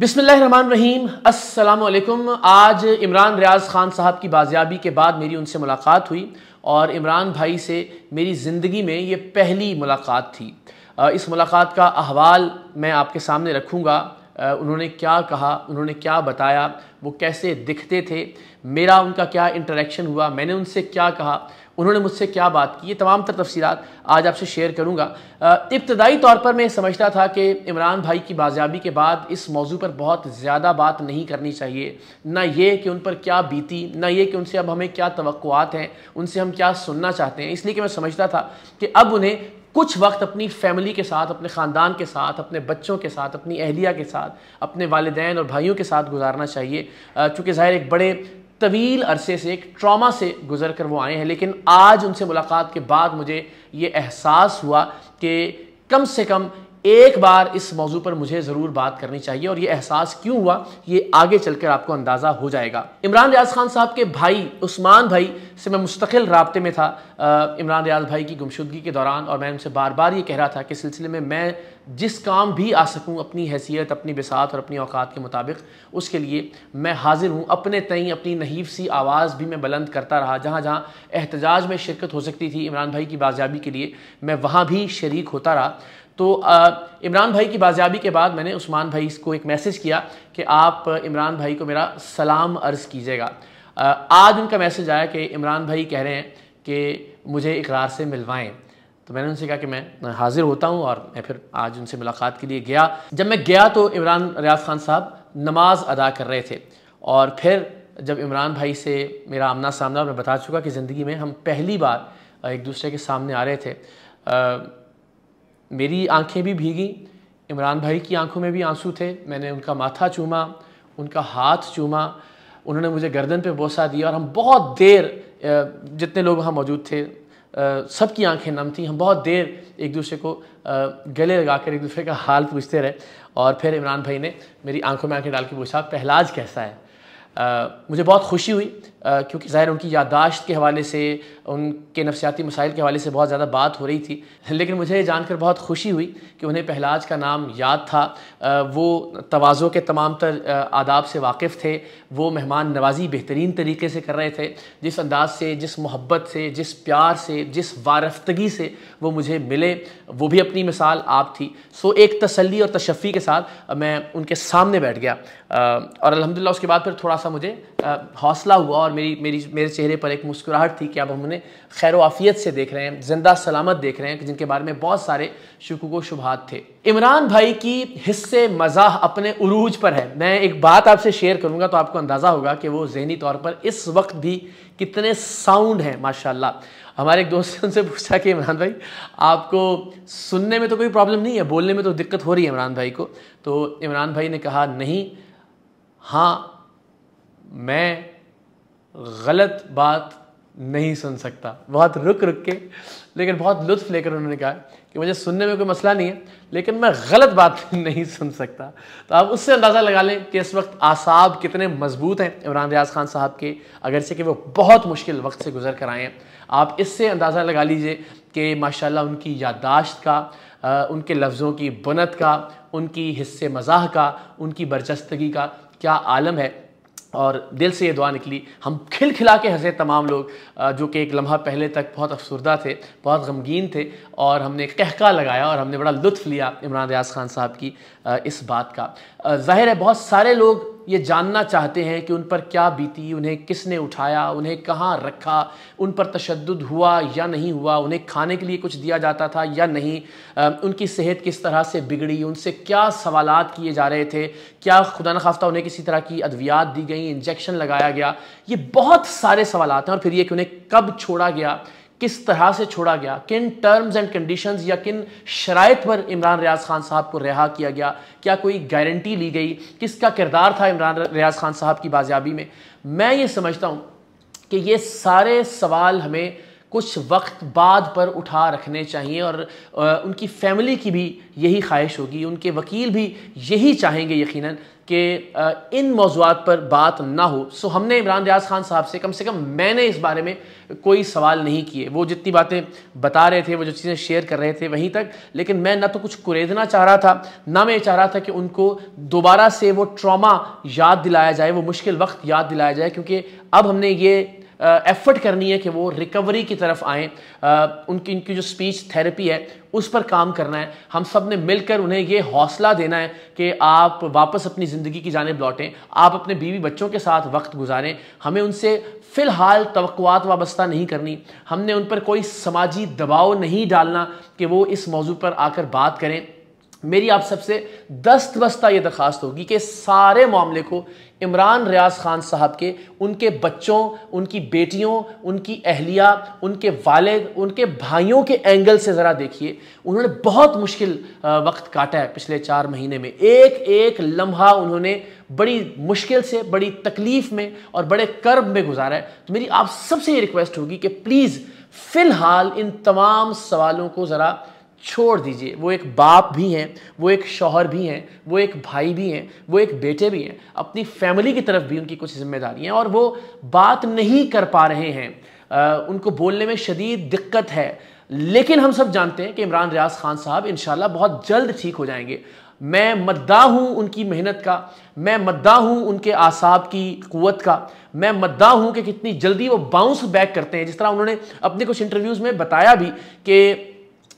बिसमीम असलकुम आज इमरान रियाज ख़ान साहब की बाजियाबी के बाद मेरी उनसे मुलाकात हुई और इमरान भाई से मेरी ज़िंदगी में ये पहली मुलाकात थी इस मुलाकात का अहवाल मैं आपके सामने रखूँगा उन्होंने क्या कहा उन्होंने क्या बताया वो कैसे दिखते थे मेरा उनका क्या इंटरेक्शन हुआ मैंने उनसे क्या कहा उन्होंने मुझसे क्या बात की ये तमाम तर तफसीत आज आपसे शेयर करूँगा इब्तदाई तौर पर मैं समझता था कि इमरान भाई की बाजियाबी के बाद इस मौजू पर बहुत ज़्यादा बात नहीं करनी चाहिए ना ये कि उन पर क्या बीती ना ये कि उनसे अब हमें क्या तवक़ात हैं उनसे हम क्या सुनना चाहते हैं इसलिए कि मैं समझता था कि अब उन्हें कुछ वक्त अपनी फैमिली के साथ अपने ख़ानदान के साथ अपने बच्चों के साथ अपनी अहलिया के साथ अपने वालदे और भाइयों के साथ गुजारना चाहिए चूँकि ज़ाहिर एक बड़े तवील अरसे से एक ट्रॉमा से गुजर कर वो आए हैं लेकिन आज उनसे मुलाकात के बाद मुझे ये एहसास हुआ कि कम से कम एक बार इस मौजू पर मुझे ज़रूर बात करनी चाहिए और ये एहसास क्यों हुआ ये आगे चलकर आपको अंदाज़ा हो जाएगा इमरान रियाज खान साहब के भाई उस्मान भाई से मैं मुस्तकिल रबते में था इमरान रियाज भाई की गुमशुदगी के दौरान और मैं उनसे बार बार ये कह रहा था कि सिलसिले में मैं जिस काम भी आ सकूँ अपनी हैसियत अपनी बिसात और अपनी औकात के मुताबिक उसके लिए मैं हाजिर हूँ अपने तई अपनी नहीफ सी आवाज़ भी मैं बुलंद करता रहा जहाँ जहाँ एहतजाज में शिरकत हो सकती थी इमरान भाई की बाजियाबी के लिए मैं वहाँ भी शरीक होता रहा तो इमरान भाई की बाजियाबी के बाद मैंने उस्मान भाई को एक मैसेज किया कि आप इमरान भाई को मेरा सलाम अर्ज़ कीजिएगा आज उनका मैसेज आया कि इमरान भाई कह रहे हैं कि मुझे इकरार से मिलवाएं तो मैंने उनसे कहा कि मैं हाज़िर होता हूँ और मैं फिर आज उनसे मुलाकात के लिए गया जब मैं गया तो इमरान रियाज खान साहब नमाज अदा कर रहे थे और फिर जब इमरान भाई से मेरा आमना सामना मैं बता चुका कि ज़िंदगी में हम पहली बार एक दूसरे के सामने आ रहे थे मेरी आंखें भी भीगी इमरान भाई की आंखों में भी आंसू थे मैंने उनका माथा चूमा उनका हाथ चूमा उन्होंने मुझे गर्दन पे बोसा दिया और हम बहुत देर जितने लोग वहाँ मौजूद थे सबकी आंखें नम थी हम बहुत देर एक दूसरे को गले लगा कर एक दूसरे का हाल पूछते रहे और फिर इमरान भाई ने मेरी आंखों में आंखें डाल के पूछा पहलाज कैसा है आ, मुझे बहुत खुशी हुई क्योंकि ज़ाहिर उनकी यादाश्त के हवाले से उनके नफसियाती मसाइल के हवाले से बहुत ज़्यादा बात हो रही थी लेकिन मुझे ये जानकर बहुत खुशी हुई कि उन्हें पहलाज का नाम याद था वो तोज़ों के तमाम तर आदाब से वाकिफ़ थे वो मेहमान नवाजी बेहतरीन तरीके से कर रहे थे जिस अंदाज से जिस मोहब्बत से जिस प्यार से जिस वारफ्तगी से वो मुझे मिले वो भी अपनी मिसाल आप थी सो एक तसली और तशफ़ी के साथ मैं उनके सामने बैठ गया और अलहमदिल्ला उसके बाद फिर थोड़ा सा मुझे हौसला हुआ और मेरी मेरी मेरे चेहरे पर एक मुस्कुराहट थी कि अब हम उन्हें खैर आफियत से देख रहे हैं जिंदा सलामत देख रहे हैं जिनके बारे में बहुत सारे शुकूक शुभात थे इमरान भाई की हिस्से मजाह अपने उरूज पर है मैं एक बात आपसे शेयर करूंगा तो आपको अंदाज़ा होगा कि वो जहनी तौर पर इस वक्त भी कितने साउंड हैं माशाल्लाह हमारे एक दोस्त ने उनसे पूछा कि इमरान भाई आपको सुनने में तो कोई प्रॉब्लम नहीं है बोलने में तो दिक्कत हो रही है इमरान भाई को तो इमरान भाई ने कहा नहीं हाँ मैं गलत बात नहीं सुन सकता बहुत रुक रुक के लेकिन बहुत लुत्फ लेकर उन्होंने कहा कि मुझे सुनने में कोई मसला नहीं है लेकिन मैं गलत बात नहीं सुन सकता तो आप उससे अंदाज़ा लगा लें कि इस वक्त आसाब कितने मजबूत हैं इमरान रियाज खान साहब के अगरचे कि वो बहुत मुश्किल वक्त से गुजर कर आए हैं आप इससे अंदाज़ा लगा लीजिए कि माशाल्लाह उनकी याददाश्त का आ, उनके लफ्ज़ों की बनत का उनकी हिस्से मजाह का उनकी बरचस्तगी का क्या आलम है और दिल से ये दुआ निकली हम खिल खिला के हंसे तमाम लोग जो कि एक लम्हा पहले तक बहुत अफसरदा थे बहुत गमगीन थे और हमने कहका लगाया और हमने बड़ा लुत्फ़ लिया इमरान रियाज खान साहब की इस बात का जाहिर है बहुत सारे लोग ये जानना चाहते हैं कि उन पर क्या बीती उन्हें किसने उठाया उन्हें कहाँ रखा उन पर तशद हुआ या नहीं हुआ उन्हें खाने के लिए कुछ दिया जाता था या नहीं उनकी सेहत किस तरह से बिगड़ी उनसे क्या सवाल किए जा रहे थे क्या खुदा नखाफ्ता उन्हें किसी तरह की अद्वियात दी गई इंजेक्शन लगाया गया ये बहुत सारे सवाल हैं और फिर ये कि उन्हें कब छोड़ा गया किस तरह से छोड़ा गया किन टर्म्स एंड कंडीशंस या किन शरात पर इमरान रियाज खान साहब को रिहा किया गया क्या कोई गारंटी ली गई किसका किरदार था इमरान रियाज खान साहब की बाजियाबी में मैं ये समझता हूँ कि ये सारे सवाल हमें कुछ वक्त बाद पर उठा रखने चाहिए और उनकी फैमिली की भी यही ख्वाहिश होगी उनके वकील भी यही चाहेंगे यकीनन कि इन मौजूद पर बात ना हो सो हमने इमरान रियाज खान साहब से कम से कम मैंने इस बारे में कोई सवाल नहीं किए वो जितनी बातें बता रहे थे वो जो चीज़ें शेयर कर रहे थे वहीं तक लेकिन मैं ना तो कुछ कुरेदना चाह रहा था ना मैं चाह रहा था कि उनको दोबारा से वो ट्रामा याद दिलाया जाए वो मुश्किल वक्त याद दिलाया जाए क्योंकि अब हमने ये एफर्ट करनी है कि वो रिकवरी की तरफ आएँ उनकी इनकी जो स्पीच थेरेपी है उस पर काम करना है हम सब ने मिलकर उन्हें ये हौसला देना है कि आप वापस अपनी ज़िंदगी की जानब लौटें आप अपने बीवी बच्चों के साथ वक्त गुजारें हमें उनसे फ़िलहाल तोक़ात वाबस्ता नहीं करनी हमने उन पर कोई समाजी दबाव नहीं डालना कि वो इस मौजू पर आकर बात करें मेरी आप सबसे दस्तबस्ता ये दरख्वास्त होगी कि सारे मामले को इमरान रियाज खान साहब के उनके बच्चों उनकी बेटियों उनकी अहलिया उनके वालद उनके भाइयों के एंगल से ज़रा देखिए उन्होंने बहुत मुश्किल वक्त काटा है पिछले चार महीने में एक एक लम्हा उन्होंने बड़ी मुश्किल से बड़ी तकलीफ़ में और बड़े कर्ब में गुजारा है तो मेरी आप सबसे ये रिक्वेस्ट होगी कि प्लीज़ फ़िलहाल इन तमाम सवालों को ज़रा छोड़ दीजिए वो एक बाप भी हैं वो एक शौहर भी हैं वो एक भाई भी हैं वो एक बेटे भी हैं अपनी फैमिली की तरफ भी उनकी कुछ जिम्मेदारियाँ हैं और वो बात नहीं कर पा रहे हैं आ, उनको बोलने में शदीद दिक्कत है लेकिन हम सब जानते हैं कि इमरान रियाज खान साहब इन बहुत जल्द ठीक हो जाएंगे मैं मद्दा हूँ उनकी मेहनत का मैं मद्दा हूँ उनके आसाब की क़वत का मैं मद्दा हूँ कि कितनी जल्दी वो बाउंस बैक करते हैं जिस तरह उन्होंने अपने कुछ इंटरव्यूज़ में बताया भी कि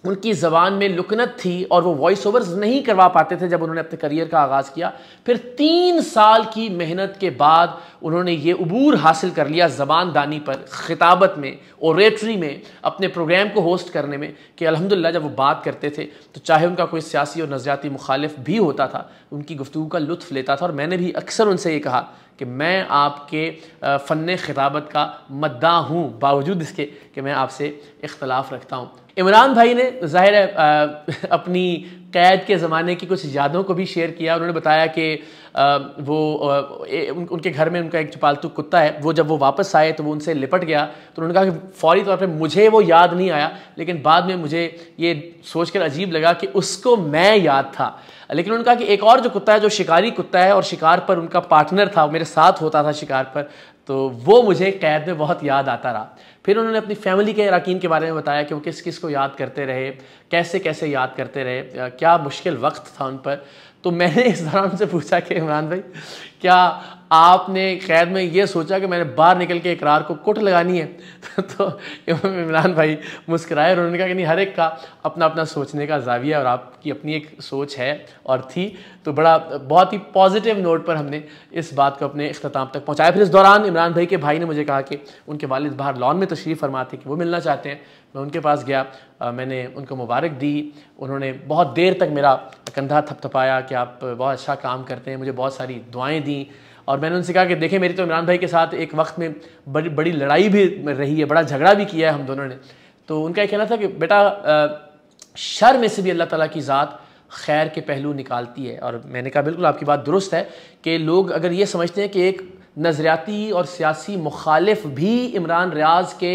उनकी ज़बान में लुकनत थी और वो वॉइस ओवर्स नहीं करवा पाते थे जब उन्होंने अपने करियर का आगाज़ किया फिर तीन साल की मेहनत के बाद उन्होंने ये अबूर हासिल कर लिया ज़बान दानी पर खिताबत में ओरेटरी में अपने प्रोग्राम को होस्ट करने में कि अलहमदिल्ला जब वो बात करते थे तो चाहे उनका कोई सियासी और नज़रियाती मुखालिफ भी होता था उनकी गुफ्तु का लुत्फ़ लेता था और मैंने भी अक्सर उनसे ये कहा कि मैं आपके फ़न खिताबत का मद्दा हूँ बावजूद इसके कि मैं आपसे इख्तलाफ रखता हूँ इमरान भाई ने ज़ाहिर है अपनी कैद के ज़माने की कुछ यादों को भी शेयर किया उन्होंने बताया कि वो उनके घर में उनका एक पालतू कुत्ता है वो जब वो वापस आए तो वो उनसे लिपट गया तो उन्होंने कहा कि फौरी तौर पे मुझे वो याद नहीं आया लेकिन बाद में मुझे ये सोचकर अजीब लगा कि उसको मैं याद था लेकिन उन्होंने कहा कि एक और जो कुत्ता है जो शिकारी कुत्ता है और शिकार पर उनका पार्टनर था मेरे साथ होता था शिकार पर तो वो मुझे कैद में बहुत याद आता रहा फिर उन्होंने अपनी फैमिली के अरकान के बारे में बताया कि वो किस किस को याद करते रहे कैसे कैसे याद करते रहे क्या मुश्किल वक्त था उन पर तो मैंने इस दौरान उनसे पूछा कि इमरान भाई क्या आपने कैद में ये सोचा कि मैंने बाहर निकल के इकरार को कुट लगानी है तो इमरान भाई मुस्कराए और उन्होंने कहा कि नहीं हर एक का अपना अपना सोचने का जाविया और आपकी अपनी एक सोच है और थी तो बड़ा बहुत ही पॉजिटिव नोट पर हमने इस बात को अपने अख्ताम तक पहुँचाया फिर इस दौरान इमरान भाई के भाई ने मुझे कहा कि उनके वालद बाहर लॉन में तशरीफ़ फरमा थे कि वो मिलना चाहते हैं मैं उनके पास गया आ, मैंने उनको मुबारक दी उन्होंने बहुत देर तक मेरा कंधा थपथपाया कि आप बहुत अच्छा काम करते हैं मुझे बहुत सारी दुआएं दी और मैंने उनसे कहा कि देखें मेरी तो इमरान भाई के साथ एक वक्त में बड़ी बड़ी लड़ाई भी रही है बड़ा झगड़ा भी किया है हम दोनों ने तो उनका यह कहना था कि बेटा शर में से भी अल्लाह ताला की ज़ात खैर के पहलू निकालती है और मैंने कहा बिल्कुल आपकी बात दुरुस्त है कि लोग अगर ये समझते हैं कि एक नज़रियाती और सियासी मुखालिफ भी इमरान रियाज के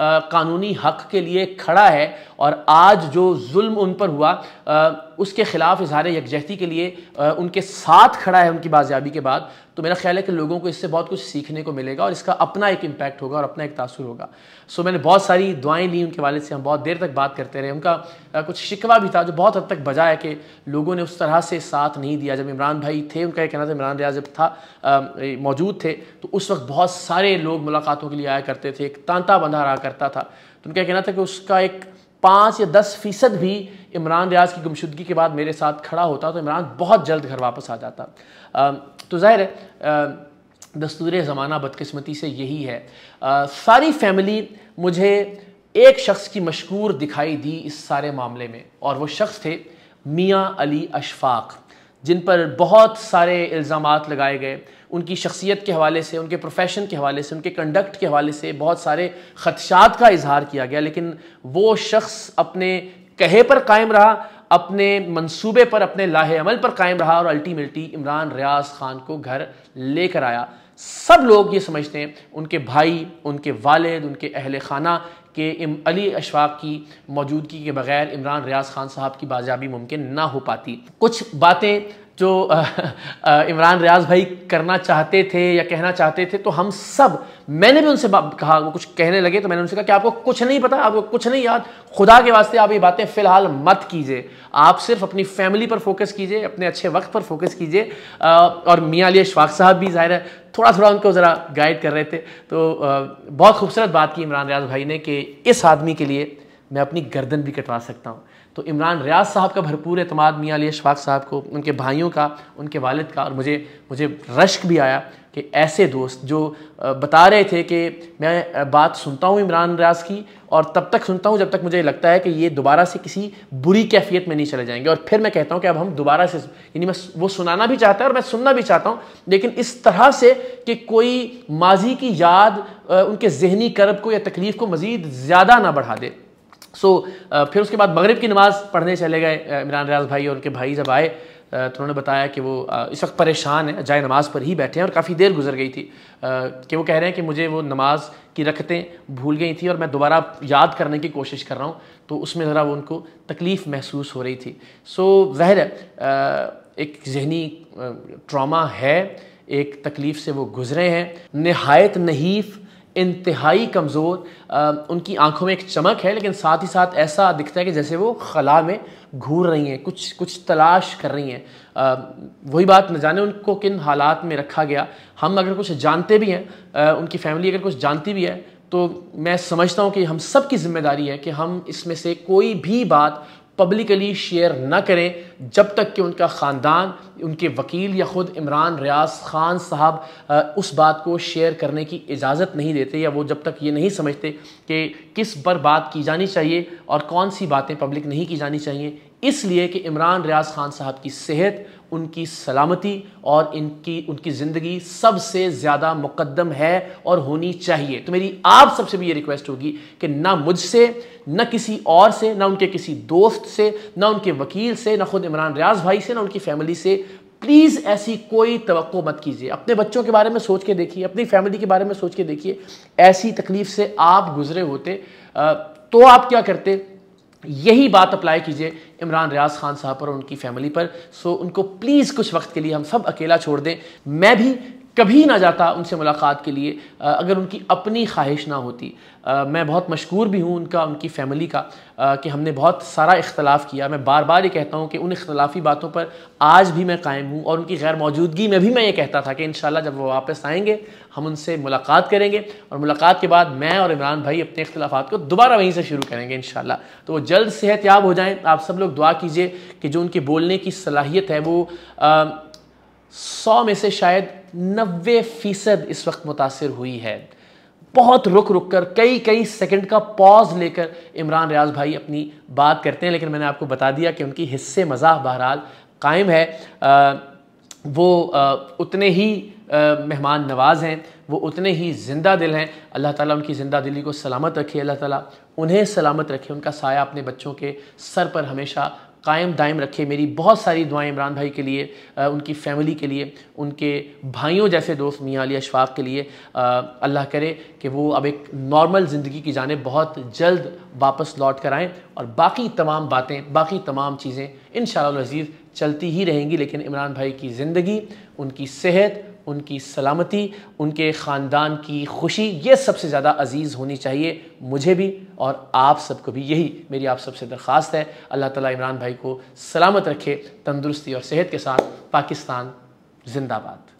कानूनी हक के लिए खड़ा है और आज जो जुल्म उन पर हुआ आ, उसके ख़िलाफ़ इजहार यकजहती के लिए आ, उनके साथ खड़ा है उनकी बाजियाबी के बाद तो मेरा ख्याल है कि लोगों को इससे बहुत कुछ सीखने को मिलेगा और इसका अपना एक इम्पैक्ट होगा और अपना एक तासर होगा सो मैंने बहुत सारी दुआएं ली उनके वाले से हम बहुत देर तक बात करते रहे उनका कुछ शिकवा भी था जो बहुत हद तक बजा है कि लोगों ने उस तरह से साथ नहीं दिया जब इमरान भाई थे उनका ये कहना था इमरान रिया जब था मौजूद थे तो उस वक्त बहुत सारे लोग मुलाकातों के लिए आया करते थे एक तांता बंधा रहा करता था तो उनका कहना था कि उसका एक पाँच या दस फीसद भी इमरान रियाज की गुमशुदगी के बाद मेरे साथ खड़ा होता तो इमरान बहुत जल्द घर वापस आ जाता तो जाहिर है दस्तूर ज़माना बदकस्मती से यही है सारी फैमिली मुझे एक शख्स की मशहूर दिखाई दी इस सारे मामले में और वो शख्स थे मियाँ अली अशफाक जिन पर बहुत सारे इल्ज़ाम लगाए गए उनकी शख्सियत के हवाले से उनके प्रोफेशन के हवाले से उनके कंडक्ट के हवाले से बहुत सारे खदशात का इजहार किया गया लेकिन वो शख्स अपने कहे पर कायम रहा अपने मंसूबे पर अपने लाहे अमल पर कायम रहा और अल्टीमेटली इमरान रियाज खान को घर लेकर आया सब लोग ये समझते हैं उनके भाई उनके वालद उनके अहल खाना के इम अली अशफाक की मौजूदगी के बगैर इमरान रियाज खान साहब की बाजियाबी मुमकिन ना हो पाती कुछ बातें जो इमरान रियाज भाई करना चाहते थे या कहना चाहते थे तो हम सब मैंने भी उनसे कहा वो कुछ कहने लगे तो मैंने उनसे कहा कि आपको कुछ नहीं पता आपको कुछ नहीं याद खुदा के वास्ते आप ये बातें फ़िलहाल मत कीजिए आप सिर्फ अपनी फैमिली पर फोकस कीजिए अपने अच्छे वक्त पर फोकस कीजिए और मियाँ अली शवाक साहब भी ज़ाहिर है थोड़ा थोड़ा उनको ज़रा गाइड कर रहे थे तो बहुत खूबसूरत बात की इमरान रियाज भाई ने कि इस आदमी के लिए मैं अपनी गर्दन भी कटवा सकता हूँ तो इमरान रियाज साहब का भरपूर अतमाद मियाँ अली अशफाक साहब को उनके भाइयों का उनके वालिद का और मुझे मुझे रश्क भी आया कि ऐसे दोस्त जो बता रहे थे कि मैं बात सुनता हूँ इमरान रियाज की और तब तक सुनता हूँ जब तक मुझे लगता है कि ये दोबारा से किसी बुरी कैफियत में नहीं चले जाएंगे और फिर मैं कहता हूँ कि अब हम दोबारा से यानी मैं वो सुनाना भी चाहता है और मैं सुनना भी चाहता हूँ लेकिन इस तरह से कि कोई माजी की याद उनके जहनी करब को या तकलीफ़ को मज़ीद ज़्यादा ना बढ़ा दे सो so, uh, फिर उसके बाद मगरब की नमाज़ पढ़ने चले गए uh, इमरान रियाज भाई और उनके भाई जब आए uh, तो उन्होंने बताया कि वो इस वक्त परेशान है जाए नमाज़ पर ही बैठे हैं और काफ़ी देर गुजर गई थी कि वो कह रहे हैं कि मुझे वो नमाज़ की रखतें भूल गई थी और मैं दोबारा याद करने की कोशिश कर रहा हूँ तो उसमें ज़रा वो उनको तकलीफ़ महसूस हो रही थी सो ज़ाहिर एक जहनी ट्रामा है एक तकलीफ़ से वो गुज़रे हैं नहायत नहीफ़ इंतहाई कमज़ोर उनकी आंखों में एक चमक है लेकिन साथ ही साथ ऐसा दिखता है कि जैसे वो खला में घूर रही हैं कुछ कुछ तलाश कर रही हैं वही बात न जाने उनको किन हालात में रखा गया हम अगर कुछ जानते भी हैं उनकी फैमिली अगर कुछ जानती भी है तो मैं समझता हूँ कि हम सब की जिम्मेदारी है कि हम इसमें से कोई भी बात पब्लिकली शेयर न करें जब तक कि उनका ख़ानदान उनके वकील या ख़ुद इमरान रियाज ख़ान साहब उस बात को शेयर करने की इजाज़त नहीं देते या वो जब तक ये नहीं समझते कि किस पर बात की जानी चाहिए और कौन सी बातें पब्लिक नहीं की जानी चाहिए इसलिए कि इमरान रियाज ख़ान साहब की सेहत उनकी सलामती और इनकी उनकी ज़िंदगी सबसे ज़्यादा मुकदम है और होनी चाहिए तो मेरी आप सबसे भी ये रिक्वेस्ट होगी कि ना मुझसे ना किसी और से ना उनके किसी दोस्त से ना उनके वकील से ना खुद इमरान रियाज भाई से ना उनकी फैमिली से प्लीज़ ऐसी कोई तो मत कीजिए अपने बच्चों के बारे में सोच के देखिए अपनी फैमिली के बारे में सोच के देखिए ऐसी तकलीफ़ से आप गुजरे होते तो आप क्या करते यही बात अप्लाई कीजिए इमरान रियाज खान साहब पर और उनकी फैमिली पर सो उनको प्लीज़ कुछ वक्त के लिए हम सब अकेला छोड़ दें मैं भी कभी ना जाता उनसे मुलाकात के लिए अगर उनकी अपनी ख्वाहिश ना होती मैं बहुत मशहूर भी हूँ उनका उनकी फैमिली का कि हमने बहुत सारा इख्तलाफ किया मैं बार बार ये कहता हूँ कि उन इख्तलाफी बातों पर आज भी मैं कायम हूँ और उनकी गैर मौजूदगी में भी मैं ये कहता था कि इन जब वो वापस आएँगे हम उनसे मुलाकात करेंगे और मुलाकात के बाद मैं और इमरान भाई अपने इख्तलाफा को दोबारा वहीं से शुरू करेंगे इन तो वो जल्द सेहत याब हो जाएँ आप सब लोग दुआ कीजिए कि जो उनके बोलने की सलाहियत है वो आ, सौ में से शायद नब्बे फीसद इस वक्त मुतासर हुई है बहुत रुक रुक कर कई कई सेकंड का पॉज लेकर इमरान रियाज भाई अपनी बात करते हैं लेकिन मैंने आपको बता दिया कि उनकी हिस्से मजाक बहरहाल कायम है आ, वो आ, उतने ही मेहमान नवाज हैं वो उतने ही ज़िंदा दिल हैं अल्लाह ताला उनकी ज़िंदा दिली को सलामत रखे अल्लाह ताला उन्हें सलामत रखे उनका साया अपने बच्चों के सर पर हमेशा कायम दायम रखे मेरी बहुत सारी दुआएं इमरान भाई के लिए उनकी फैमिली के लिए उनके भाइयों जैसे दोस्त मियाँ अली अशफाक के लिए अल्लाह करे कि वो अब एक नॉर्मल ज़िंदगी की जाने बहुत जल्द वापस लौट कर आएँ और बाकी तमाम बातें बाकी तमाम चीज़ें इन शजीज़ चलती ही रहेंगी लेकिन इमरान भाई की ज़िंदगी उनकी सेहत उनकी सलामती उनके ख़ानदान की खुशी ये सबसे ज़्यादा अज़ीज़ होनी चाहिए मुझे भी और आप सबको भी यही मेरी आप सबसे दरख्वास्त है अल्लाह ताला इमरान भाई को सलामत रखे तंदुरुस्ती और सेहत के साथ पाकिस्तान जिंदाबाद